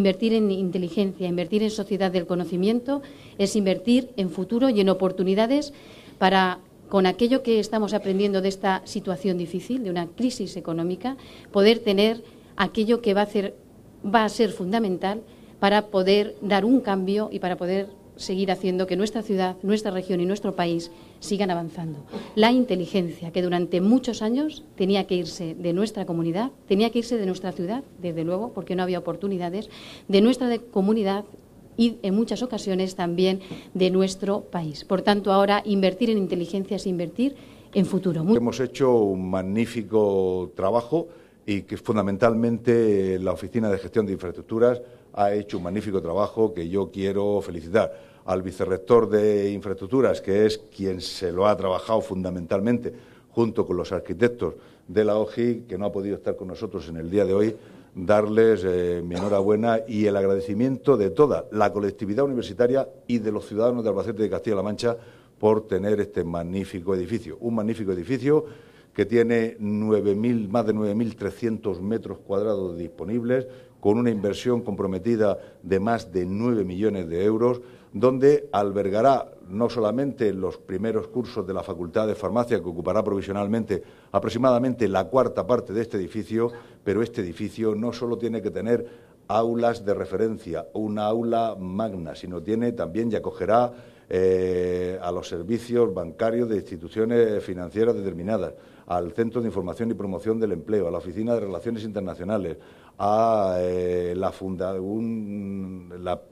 Invertir en inteligencia, invertir en sociedad del conocimiento es invertir en futuro y en oportunidades para con aquello que estamos aprendiendo de esta situación difícil, de una crisis económica, poder tener aquello que va a, va a ser fundamental para poder dar un cambio y para poder seguir haciendo que nuestra ciudad, nuestra región y nuestro país sigan avanzando. La inteligencia que durante muchos años tenía que irse de nuestra comunidad, tenía que irse de nuestra ciudad, desde luego, porque no había oportunidades, de nuestra comunidad y en muchas ocasiones también de nuestro país. Por tanto, ahora invertir en inteligencia es invertir en futuro. Hemos hecho un magnífico trabajo y que fundamentalmente la Oficina de Gestión de Infraestructuras ha hecho un magnífico trabajo que yo quiero felicitar al vicerrector de infraestructuras, que es quien se lo ha trabajado fundamentalmente junto con los arquitectos de la OGI, que no ha podido estar con nosotros en el día de hoy, darles eh, mi enhorabuena y el agradecimiento de toda la colectividad universitaria y de los ciudadanos de Albacete de Castilla-La Mancha por tener este magnífico edificio. Un magnífico edificio que tiene más de 9.300 metros cuadrados disponibles, con una inversión comprometida de más de nueve millones de euros, donde albergará no solamente los primeros cursos de la Facultad de Farmacia, que ocupará provisionalmente aproximadamente la cuarta parte de este edificio, pero este edificio no solo tiene que tener aulas de referencia, una aula magna, sino tiene también y acogerá eh, a los servicios bancarios de instituciones financieras determinadas, al Centro de Información y Promoción del Empleo, a la Oficina de Relaciones Internacionales, a eh, la,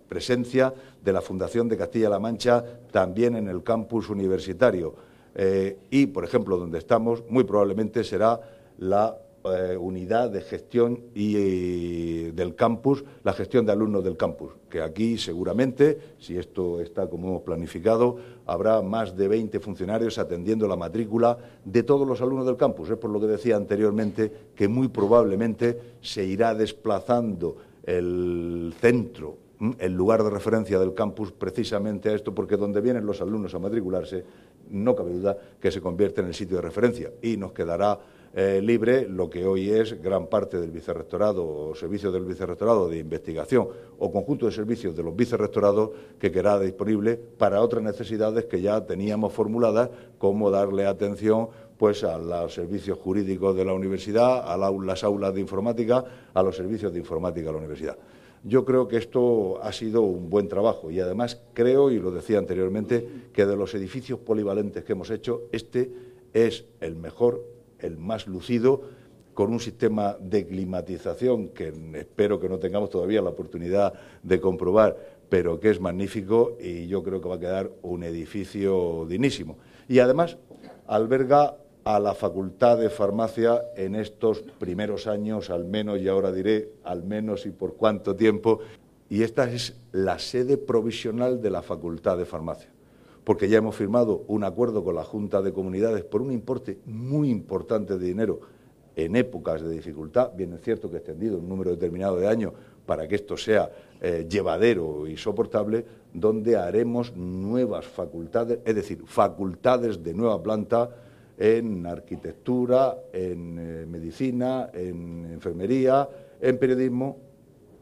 presencia de la Fundación de Castilla-La Mancha también en el campus universitario. Eh, y, por ejemplo, donde estamos, muy probablemente será la eh, unidad de gestión y, eh, del campus, la gestión de alumnos del campus, que aquí seguramente, si esto está como hemos planificado, habrá más de 20 funcionarios atendiendo la matrícula de todos los alumnos del campus. Es por lo que decía anteriormente que muy probablemente se irá desplazando el centro el lugar de referencia del campus precisamente a esto, porque donde vienen los alumnos a matricularse, no cabe duda que se convierte en el sitio de referencia y nos quedará eh, libre lo que hoy es gran parte del vicerrectorado o servicio del vicerrectorado de investigación o conjunto de servicios de los vicerrectorados que quedará disponible para otras necesidades que ya teníamos formuladas, como darle atención pues a los servicios jurídicos de la universidad, a las aulas de informática, a los servicios de informática de la universidad. Yo creo que esto ha sido un buen trabajo y además creo, y lo decía anteriormente, que de los edificios polivalentes que hemos hecho, este es el mejor el más lucido, con un sistema de climatización que espero que no tengamos todavía la oportunidad de comprobar, pero que es magnífico y yo creo que va a quedar un edificio dinísimo. Y además alberga a la Facultad de Farmacia en estos primeros años, al menos, y ahora diré al menos y por cuánto tiempo, y esta es la sede provisional de la Facultad de Farmacia porque ya hemos firmado un acuerdo con la Junta de Comunidades por un importe muy importante de dinero en épocas de dificultad, bien es cierto que extendido un número determinado de años para que esto sea eh, llevadero y soportable, donde haremos nuevas facultades, es decir, facultades de nueva planta en arquitectura, en eh, medicina, en enfermería, en periodismo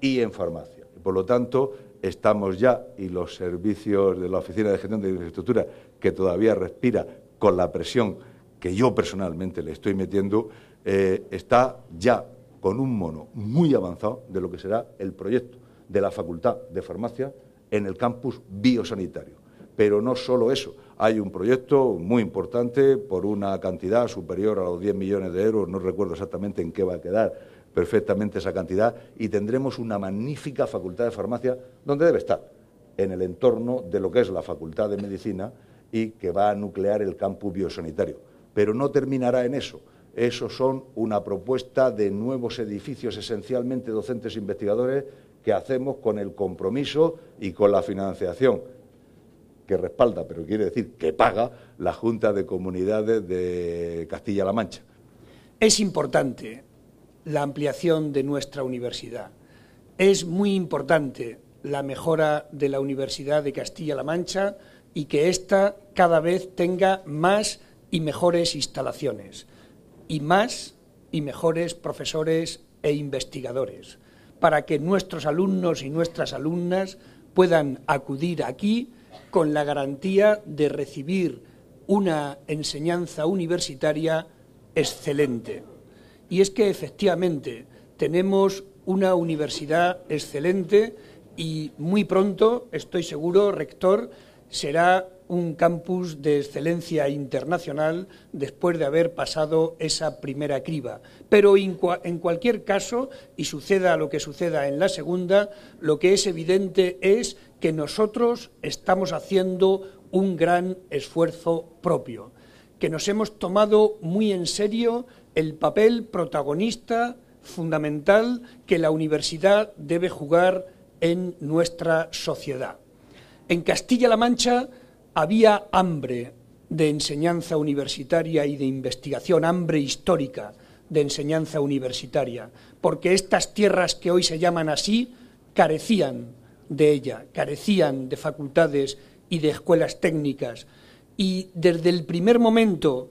y en farmacia. Por lo tanto, estamos ya y los servicios de la Oficina de Gestión de Infraestructura, que todavía respira con la presión que yo personalmente le estoy metiendo, eh, está ya con un mono muy avanzado de lo que será el proyecto de la Facultad de Farmacia en el campus biosanitario. Pero no solo eso, hay un proyecto muy importante por una cantidad superior a los 10 millones de euros, no recuerdo exactamente en qué va a quedar perfectamente esa cantidad y tendremos una magnífica facultad de farmacia donde debe estar, en el entorno de lo que es la facultad de medicina y que va a nuclear el campus biosanitario. Pero no terminará en eso. Eso son una propuesta de nuevos edificios, esencialmente docentes e investigadores, que hacemos con el compromiso y con la financiación que respalda, pero quiere decir que paga la Junta de Comunidades de Castilla-La Mancha. Es importante la ampliación de nuestra universidad. Es muy importante la mejora de la Universidad de Castilla-La Mancha y que ésta cada vez tenga más y mejores instalaciones y más y mejores profesores e investigadores para que nuestros alumnos y nuestras alumnas puedan acudir aquí con la garantía de recibir una enseñanza universitaria excelente y es que efectivamente tenemos una universidad excelente y muy pronto, estoy seguro, rector, será un campus de excelencia internacional después de haber pasado esa primera criba. Pero en cualquier caso, y suceda lo que suceda en la segunda, lo que es evidente es que nosotros estamos haciendo un gran esfuerzo propio, que nos hemos tomado muy en serio el papel protagonista fundamental que la universidad debe jugar en nuestra sociedad. En Castilla-La Mancha había hambre de enseñanza universitaria y de investigación, hambre histórica de enseñanza universitaria, porque estas tierras que hoy se llaman así carecían de ella, carecían de facultades y de escuelas técnicas. Y desde el primer momento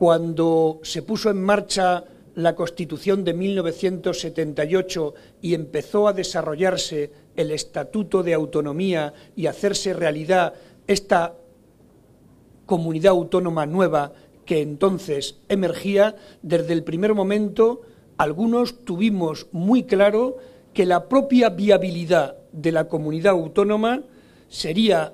cuando se puso en marcha la Constitución de 1978 y empezó a desarrollarse el Estatuto de Autonomía y hacerse realidad esta comunidad autónoma nueva que entonces emergía, desde el primer momento algunos tuvimos muy claro que la propia viabilidad de la comunidad autónoma sería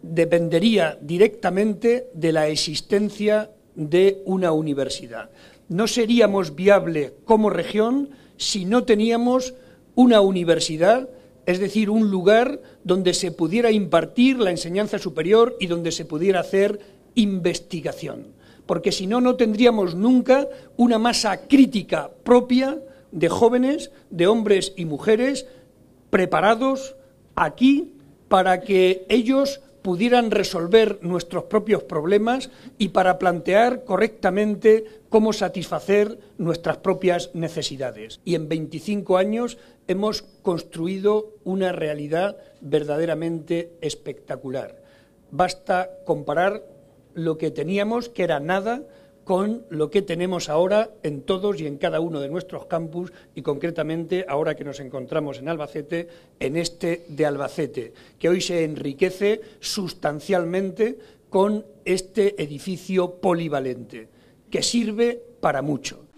dependería directamente de la existencia de una universidad. No seríamos viable como región si no teníamos una universidad, es decir, un lugar donde se pudiera impartir la enseñanza superior y donde se pudiera hacer investigación. Porque si no, no tendríamos nunca una masa crítica propia de jóvenes, de hombres y mujeres preparados aquí para que ellos pudieran resolver nuestros propios problemas y para plantear correctamente cómo satisfacer nuestras propias necesidades. Y en 25 años hemos construido una realidad verdaderamente espectacular. Basta comparar lo que teníamos, que era nada, con lo que tenemos ahora en todos y en cada uno de nuestros campus y concretamente ahora que nos encontramos en Albacete, en este de Albacete, que hoy se enriquece sustancialmente con este edificio polivalente, que sirve para mucho.